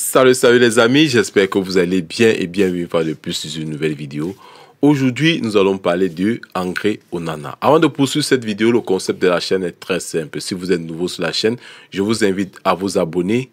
Salut, salut les amis, j'espère que vous allez bien et bienvenue par de plus sur une nouvelle vidéo. Aujourd'hui, nous allons parler du engrais Onana. Avant de poursuivre cette vidéo, le concept de la chaîne est très simple. Si vous êtes nouveau sur la chaîne, je vous invite à vous abonner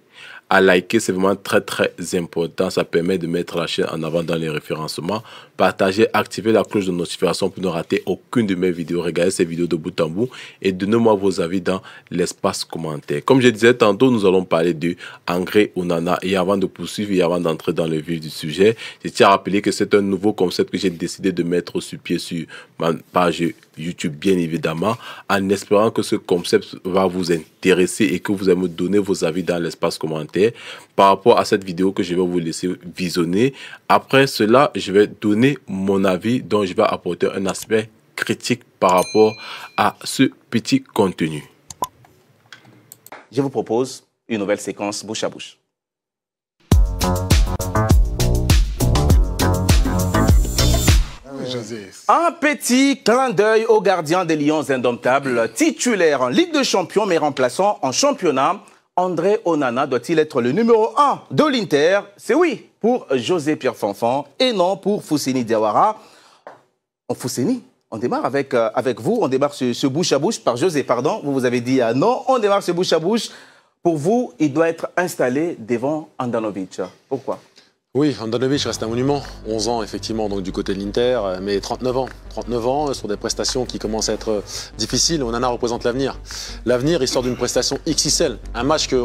à liker, c'est vraiment très très important. Ça permet de mettre la chaîne en avant dans les référencements. partager activer la cloche de notification pour ne rater aucune de mes vidéos. Regardez ces vidéos de bout en bout et donnez-moi vos avis dans l'espace commentaire. Comme je disais tantôt, nous allons parler du engrais nana Et avant de poursuivre et avant d'entrer dans le vif du sujet, je tiens à rappeler que c'est un nouveau concept que j'ai décidé de mettre sur pied sur ma page YouTube, bien évidemment, en espérant que ce concept va vous intéresser et que vous allez me donner vos avis dans l'espace commentaire par rapport à cette vidéo que je vais vous laisser visionner. Après cela, je vais donner mon avis, dont je vais apporter un aspect critique par rapport à ce petit contenu. Je vous propose une nouvelle séquence bouche à bouche. Euh, un petit clin d'œil au gardien des Lions indomptables, titulaire en Ligue de Champions mais remplaçant en championnat. André Onana doit-il être le numéro 1 de l'Inter C'est oui pour José Pierre Fanfan et non pour Foussini Diawara. On oh, on démarre avec, euh, avec vous, on démarre ce, bouche à bouche par José, pardon, vous vous avez dit euh, non, on démarre ce bouche à bouche. Pour vous, il doit être installé devant Andanovic. Pourquoi oui, Andanovic reste un monument. 11 ans, effectivement, donc du côté de l'Inter, euh, mais 39 ans. 39 ans euh, sur des prestations qui commencent à être euh, difficiles. Onana représente l'avenir. L'avenir, il sort d'une prestation XXL, un match que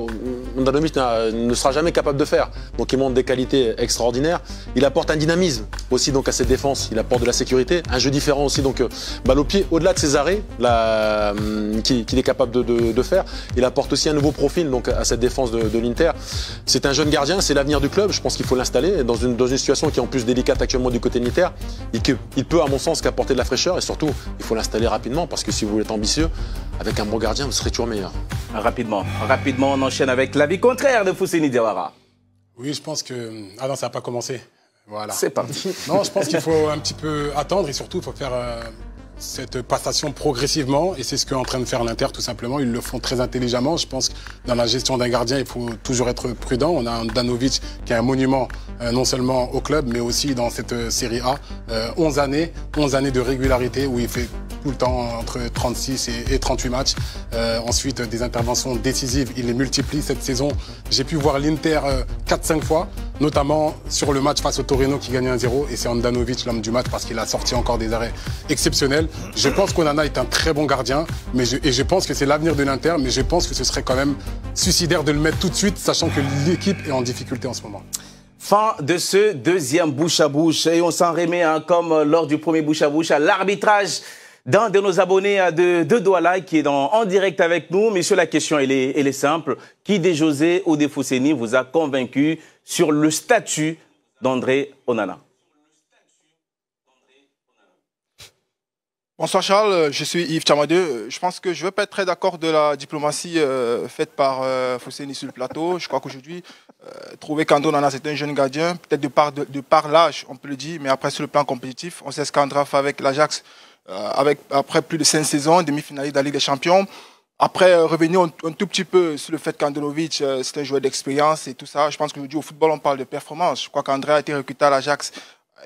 Andanovic ne sera jamais capable de faire. Donc il montre des qualités extraordinaires. Il apporte un dynamisme aussi donc à cette défense, il apporte de la sécurité. Un jeu différent aussi donc euh, balle au pied, au-delà de ses arrêts hum, qu'il qui est capable de, faire, il apporte aussi un nouveau profil donc à cette défense de, l'Inter. C'est un jeune gardien, c'est l'avenir du club, je pense qu'il faut l'installer dans une, dans une situation qui est en plus délicate actuellement du côté de l'Inter et il peut à mon sens qu'apporter de la fraîcheur et surtout il faut l'installer rapidement parce que si vous êtes ambitieux, avec un bon gardien, vous serez toujours meilleur. Rapidement, rapidement on enchaîne avec l'avis contraire de Foussini Diwara. Oui, je pense que... Ah non, ça n'a pas commencé. Voilà. C'est parti. Non, je pense qu'il faut un petit peu attendre et surtout, il faut faire euh, cette passation progressivement. Et c'est ce qu'est en train de faire l'Inter, tout simplement. Ils le font très intelligemment. Je pense que dans la gestion d'un gardien, il faut toujours être prudent. On a un Danovic qui est un monument, euh, non seulement au club, mais aussi dans cette euh, Série A. 11 années, 11 années de régularité où il fait tout le temps entre 36 et, 38 matchs. Euh, ensuite, des interventions décisives, il les multiplie cette saison. J'ai pu voir l'Inter 4-5 euh, fois, notamment sur le match face au Torino qui gagnait 1-0. Et c'est Andanovic l'homme du match parce qu'il a sorti encore des arrêts exceptionnels. Je pense qu'Onana est un très bon gardien mais et je pense que c'est l'avenir de l'Inter, mais je pense que ce serait quand même suicidaire de le mettre tout de suite, sachant que l'équipe est en difficulté en ce moment. Fin de ce deuxième bouche à bouche. Et on s'en remet, hein, comme lors du premier bouche à bouche, à l'arbitrage d'un de nos abonnés de, doigts Douala qui est en direct avec nous. Monsieur, la question, elle est, elle est simple. Qui des José ou des Fousseni vous a convaincu sur le statut d'André Onana Bonsoir Charles, je suis Yves Chamadeu. Je pense que je ne veux pas être très d'accord de la diplomatie euh, faite par euh, sur le plateau. Je crois qu'aujourd'hui, euh, trouver qu'André Onana c'est un jeune gardien, peut-être de par, de, par l'âge, on peut le dire, mais après sur le plan compétitif, on sait ce a fait avec l'Ajax. Euh, avec, après plus de cinq saisons, demi-finaliste de la Ligue des Champions. Après, euh, revenir un, tout petit peu sur le fait euh, c'est un joueur d'expérience et tout ça. Je pense qu'aujourd'hui, au football, on parle de performance. Je crois qu'André a été recruté à l'Ajax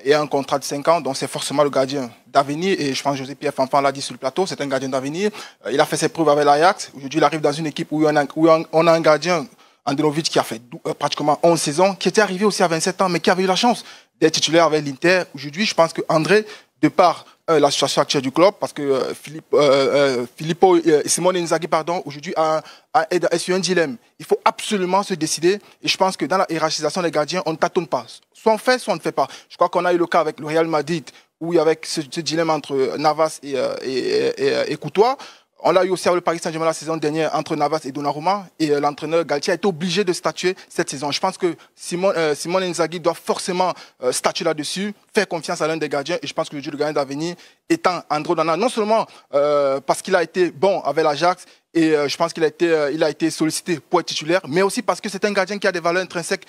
et a un contrat de 5 ans, donc c'est forcément le gardien d'avenir. Et je pense que José Pierre Fanfan l'a dit sur le plateau, c'est un gardien d'avenir. Euh, il a fait ses preuves avec l'Ajax. Aujourd'hui, il arrive dans une équipe où on a, on a un gardien, Andonovic, qui a fait pratiquement 11 saisons, qui était arrivé aussi à 27 ans, mais qui avait eu la chance d'être titulaire avec l'Inter. Aujourd'hui, je pense que André, de par euh, la situation actuelle du club, parce que euh, Philippe, euh, Filippo Simone Inzaghi, pardon, aujourd'hui a, a, est sur un dilemme. Il faut absolument se décider. Et je pense que dans la hiérarchisation des gardiens, on ne tâtonne pas. Soit on fait, soit on ne fait pas. Je crois qu'on a eu le cas avec le Real Madrid, où il y avait ce, dilemme entre Navas et, et, et Coutois. On l'a eu aussi avec le Paris Saint-Germain la saison dernière entre Navas et Donnarumma. Et euh, l'entraîneur Galtier a été obligé de statuer cette saison. Je pense que Simon, euh, doit forcément euh, statuer là-dessus, faire confiance à l'un des gardiens. Et je pense que le jeu gardien d'avenir étant Andro Donnarumma, non seulement parce qu'il a été bon avec l'Ajax, et je pense qu'il a, été, a été sollicité pour être titulaire, mais aussi parce que c'est un gardien qui a des valeurs intrinsèques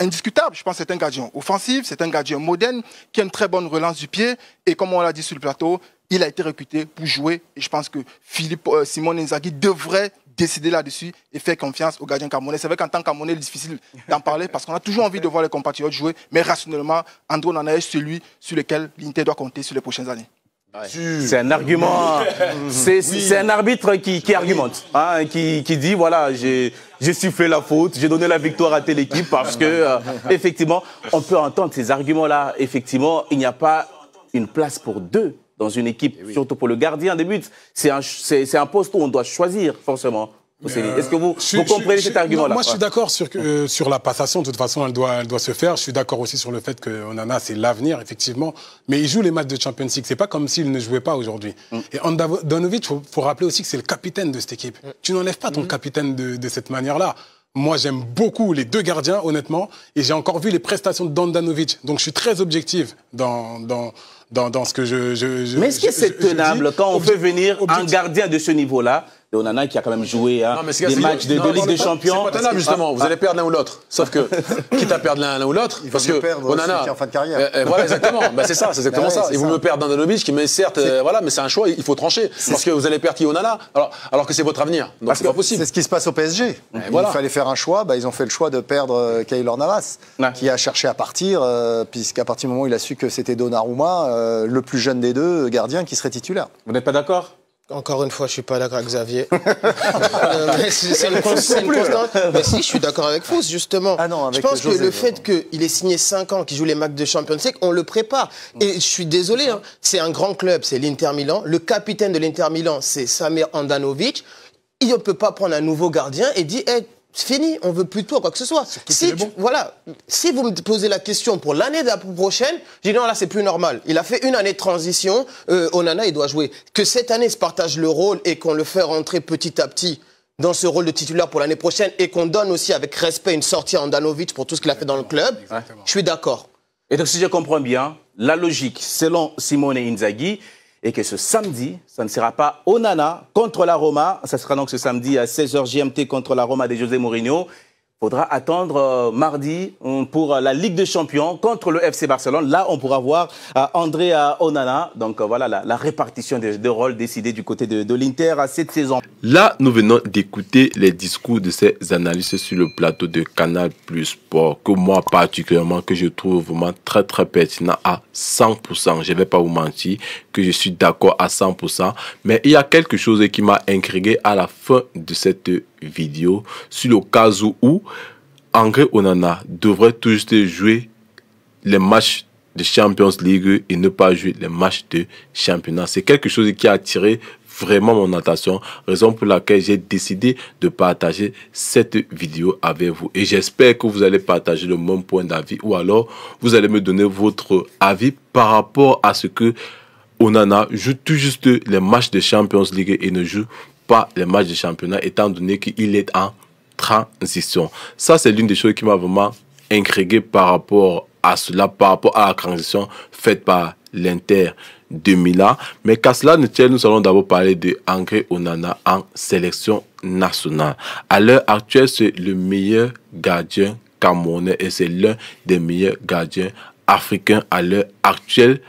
indiscutables. Je pense que c'est un gardien offensif, c'est un gardien moderne, qui a une très bonne relance du pied. Et comme on l'a dit sur le plateau, il a été recruté pour jouer. Et je pense que Philippe euh, Simon N'Zaghi devrait décider là-dessus et faire confiance au gardien camerounais. C'est vrai qu'en tant que Camerounais, est difficile d'en parler parce qu'on a toujours envie de voir les compatriotes jouer. Mais rationnellement, André Nana est celui sur lequel l'Inter doit compter sur les prochaines années. C'est un argument. C'est un arbitre qui, argumente, hein, qui, dit voilà, j'ai sifflé la faute, j'ai donné la victoire à telle équipe parce que euh, effectivement, on peut entendre ces arguments-là. Effectivement, il n'y a pas une place pour deux dans une équipe, eh surtout pour le gardien des buts. C'est un, c'est, un poste où on doit choisir, forcément. Euh, est-ce que vous, vous comprenez cet argument-là Moi, je suis d'accord sur, euh, sur la passation. De toute façon, elle doit, elle doit se faire. Je suis d'accord aussi sur le fait que Onana, c'est l'avenir, effectivement. Mais il joue les matchs de Champions League. C'est pas comme s'il ne jouait pas aujourd'hui. Mm. Et Andanovic, faut, faut rappeler aussi que c'est le capitaine de cette équipe. Mm. Tu n'enlèves pas ton mm. capitaine de, de cette manière-là. Moi, j'aime beaucoup les deux gardiens, honnêtement. Et j'ai encore vu les prestations de Dandanovic. Donc, je suis très objectif dans, dans dans, ce que je, je, je Mais est-ce que c'est tenable quand on fait venir un gardien de ce niveau-là Onana qui a quand même joué hein, des matchs de, de des Champions. justement. Ah. Vous allez perdre l'un ou l'autre. Sauf que, quitte à perdre l'un ou l'autre, il faut que Onana. Qui est en fin de carrière. Euh, euh, exactement. bah, c'est ça, c'est exactement bah ça. Et vous me perdez Donnarumma, qui, mais certes, euh, voilà, mais c'est un choix, il faut trancher. Parce que vous allez perdre qui Onana, alors, alors que c'est votre avenir. Donc c'est pas possible. C'est ce qui se passe au PSG. Il fallait faire un choix. Bah, ils ont fait le choix de perdre Kaylor Navas, qui a cherché à partir, puisqu'à partir du moment où il a su que c'était Donnarumma, le plus jeune des deux gardiens, qui serait titulaire. Vous n'êtes pas d'accord encore une fois, je ne suis pas d'accord avec Xavier. c'est Mais si, je suis d'accord avec Fous, justement. Ah je pense que le fait qu'il ait signé 5 ans, qu'il joue les matchs de Champions League, on le prépare. Et je suis désolé, hein. c'est un grand club, c'est l'Inter Milan. Le capitaine de l'Inter Milan, c'est Samir Andanovic. Il ne peut pas prendre un nouveau gardien et dire eh, c'est fini, on veut plus de toi, quoi que ce soit. Si voilà, si vous me posez la question pour l'année prochaine, je dis non, là, c'est plus normal. Il a fait une année de transition, euh, Onana, il doit jouer. Que cette année se partage le rôle et qu'on le fait rentrer petit à petit dans ce rôle de titulaire pour l'année prochaine et qu'on donne aussi avec respect une sortie à Andanovic pour tout ce qu'il a fait dans le club, je suis d'accord. Et donc, si je comprends bien, la logique, selon Simone Inzaghi, et que ce samedi, ça ne sera pas Onana contre la Roma. Ça sera donc ce samedi à 16h GMT contre la Roma de José Mourinho faudra attendre euh, mardi euh, pour euh, la Ligue des Champions contre le FC Barcelone. Là, on pourra voir Andrea André Onana. Donc voilà la, répartition des, rôles décidés du côté de, l'Inter l'Inter cette saison. Là, nous venons d'écouter les discours de ces analystes sur le plateau de Canal Plus Sport, que moi particulièrement, que je trouve vraiment très très pertinent à 100%. Je ne vais pas vous mentir que je suis d'accord à 100%, mais il y a quelque chose qui m'a intrigué à la fin de cette vidéo sur le cas où André Onana devrait tout juste jouer les matchs de Champions League et ne pas jouer les matchs de championnat. C'est quelque chose qui a attiré vraiment mon attention, raison pour laquelle j'ai décidé de partager cette vidéo avec vous. Et j'espère que vous allez partager le même point d'avis ou alors vous allez me donner votre avis par rapport à ce que Onana joue tout juste les matchs de Champions League et ne joue pas les matchs de championnat étant donné qu'il est en transition. Ça, c'est l'une des choses qui m'a vraiment intrigué par rapport à cela, par rapport à la transition faite par l'Inter de Milan. Mais qu'à cela ne tienne, nous allons d'abord parler de André Onana en sélection nationale. À l'heure actuelle, c'est le meilleur gardien camerounais et c'est l'un des meilleurs gardiens africains à l'heure actuelle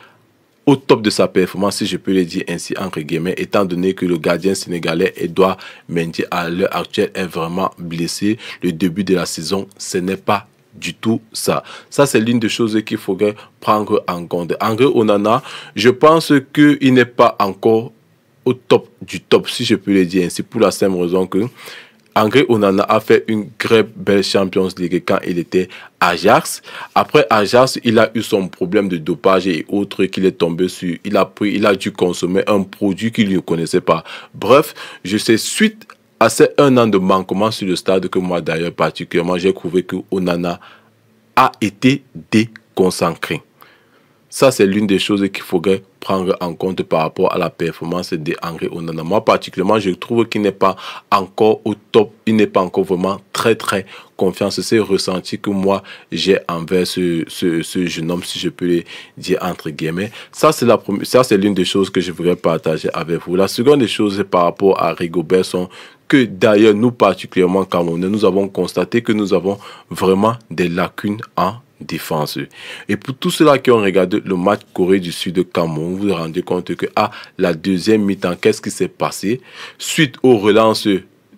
au top de sa performance, si je peux le dire ainsi, entre guillemets, étant donné que le gardien sénégalais Edouard Mendy, à l'heure actuelle, est vraiment blessé. Le début de la saison, ce n'est pas du tout ça. Ça, c'est l'une des choses qu'il faudrait prendre en compte. André Onana, je pense qu'il n'est pas encore au top du top, si je peux le dire ainsi, pour la même raison que André Onana a fait une très belle Champions League quand il était Ajax. Après Ajax, il a eu son problème de dopage et autres qu'il est tombé sur. Il a pris, il a dû consommer un produit qu'il ne connaissait pas. Bref, je sais suite à ces un an de manquement sur le stade que moi d'ailleurs particulièrement, j'ai trouvé que Onana a été déconcentré. Ça, c'est l'une des choses qu'il faudrait prendre en compte par rapport à la performance de Henri Onana. Moi, particulièrement, je trouve qu'il n'est pas encore au top. Il n'est pas encore vraiment très, très confiant. C'est ressenti que moi, j'ai envers ce, ce, jeune homme, si je peux le dire entre guillemets. Ça, c'est la ça, c'est l'une des choses que je voudrais partager avec vous. La seconde des choses, par rapport à Rigobertson, que d'ailleurs, nous, particulièrement Camerounais, nous avons constaté que nous avons vraiment des lacunes en défense. Et pour tous ceux-là qui ont regardé le match Corée du Sud de Cameroun, vous vous rendez compte que à ah, la deuxième mi-temps, qu'est-ce qui s'est passé suite aux relances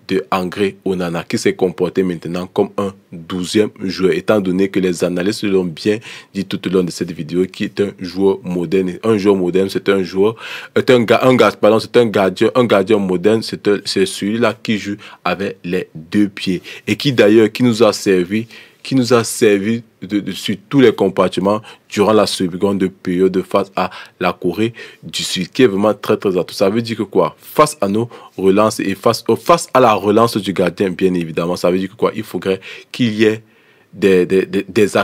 de André Onana qui s'est comporté maintenant comme un douzième joueur étant donné que les analystes l'ont bien dit tout au long de cette vidéo qui est un joueur moderne un joueur moderne c'est un joueur est un gars un pardon c'est un gardien un gardien moderne c'est celui-là qui joue avec les deux pieds et qui d'ailleurs qui nous a servi qui nous a servi de, sur tous les compartiments durant la seconde période face à la Corée du Sud, qui est vraiment très très atout. Ça veut dire que quoi Face à nos relances et face, euh, face à la relance du gardien, bien évidemment, ça veut dire que quoi Il faudrait qu'il y ait des, des, des,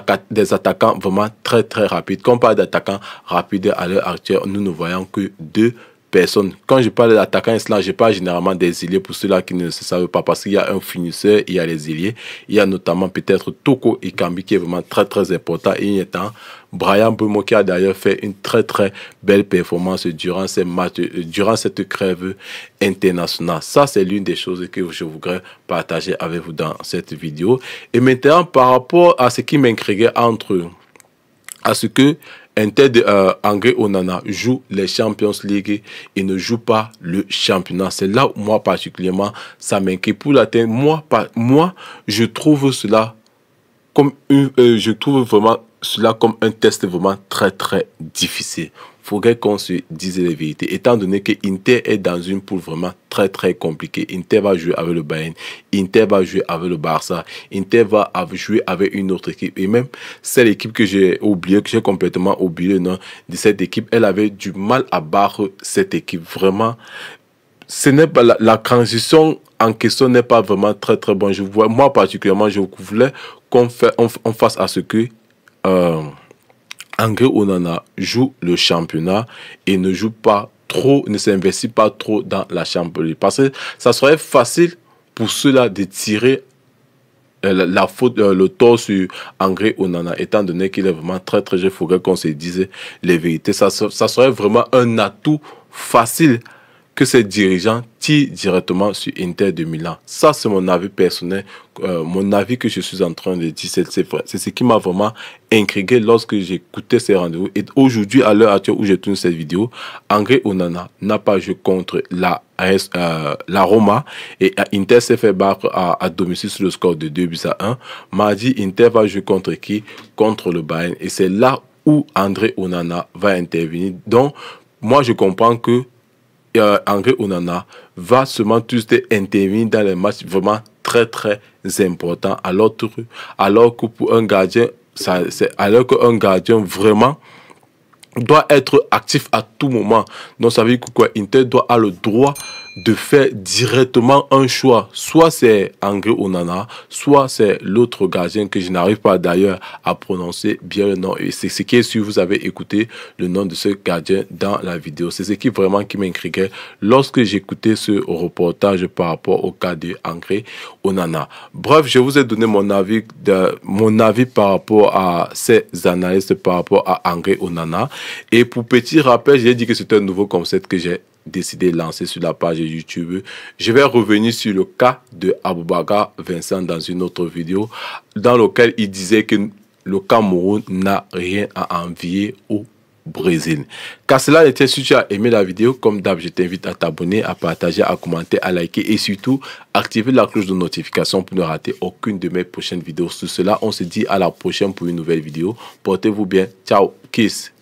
attaquants vraiment très très rapides. Quand on parle d'attaquants rapides à l'heure actuelle, nous ne voyons que deux Personne. Quand je parle d'attaquant, je parle généralement des ailiers pour ceux-là qui ne le savent pas, parce qu'il y a un finisseur, il y a les ailiers, il y a notamment peut-être Toko Ikambi qui est vraiment très très important. Et il y a Brian Bumo qui a d'ailleurs fait une très très belle performance durant ces matchs, euh, durant cette crève internationale. Ça, c'est l'une des choses que je voudrais partager avec vous dans cette vidéo. Et maintenant, par rapport à ce qui m'intriguait entre à ce que un tête euh, Onana joue les Champions League et ne joue pas le championnat. C'est là où moi particulièrement, ça m'inquiète. Pour l'atteindre, moi, moi, je trouve cela comme une, euh, je trouve vraiment cela comme un test vraiment très très difficile faudrait qu'on se dise les vérités. Étant donné que Inter est dans une poule vraiment très très compliquée. Inter va jouer avec le Bayern, Inter va jouer avec le Barça, Inter va jouer avec une autre équipe. Et même c'est équipe que j'ai oublié, que j'ai complètement oublié non, de cette équipe, elle avait du mal à battre cette équipe. Vraiment, ce n'est pas la, transition en question n'est pas vraiment très très bonne. Je vois, moi particulièrement, je voulais qu'on fasse à ce que euh, André Onana joue le championnat et ne joue pas trop, ne s'investit pas trop dans la Champions Parce que ça serait facile pour ceux-là de tirer euh, la, faute, euh, le tort sur André Onana, étant donné qu'il est vraiment très très jeune, il faudrait qu'on se dise les vérités. Ça, ça serait vraiment un atout facile que ces dirigeants tirent directement sur Inter de Milan. Ça, c'est mon avis personnel, euh, mon avis que je suis en train de dire. C'est ce qui m'a vraiment intrigué lorsque j'écoutais ces rendez-vous. Et aujourd'hui, à l'heure actuelle où je tourne cette vidéo, André Onana n'a pas joué contre la, euh, Roma et Inter s'est fait battre à, domicile sur le score de 2 buts à 1. Mardi, Inter va jouer contre qui Contre le Bayern. Et c'est là où André Onana va intervenir. Donc, moi, je comprends que euh, André Onana va seulement tous intervenir dans les matchs vraiment très très importants. Alors, alors que pour un gardien, ça, alors qu'un gardien vraiment doit être actif à tout moment. Donc ça veut dire quoi, Inter doit avoir le droit de faire directement un choix. Soit c'est André Onana, soit c'est l'autre gardien que je n'arrive pas d'ailleurs à prononcer bien le nom. Et c'est ce qui est sûr, vous avez écouté le nom de ce gardien dans la vidéo. C'est ce qui vraiment qui m'intriguait lorsque j'écoutais ce reportage par rapport au cas de André Onana. Bref, je vous ai donné mon avis, mon avis par rapport à ces analystes par rapport à André Onana. Et pour petit rappel, j'ai dit que c'était un nouveau concept que j'ai décidé de lancer sur la page YouTube. Je vais revenir sur le cas de Aboubaga Vincent dans une autre vidéo dans lequel il disait que le Cameroun n'a rien à envier au Brésil. Car cela était, si tu as aimé la vidéo, comme d'hab, je t'invite à t'abonner, à partager, à commenter, à liker et surtout activer la cloche de notification pour ne rater aucune de mes prochaines vidéos. Sur cela, on se dit à la prochaine pour une nouvelle vidéo. Portez-vous bien. Ciao. Kiss.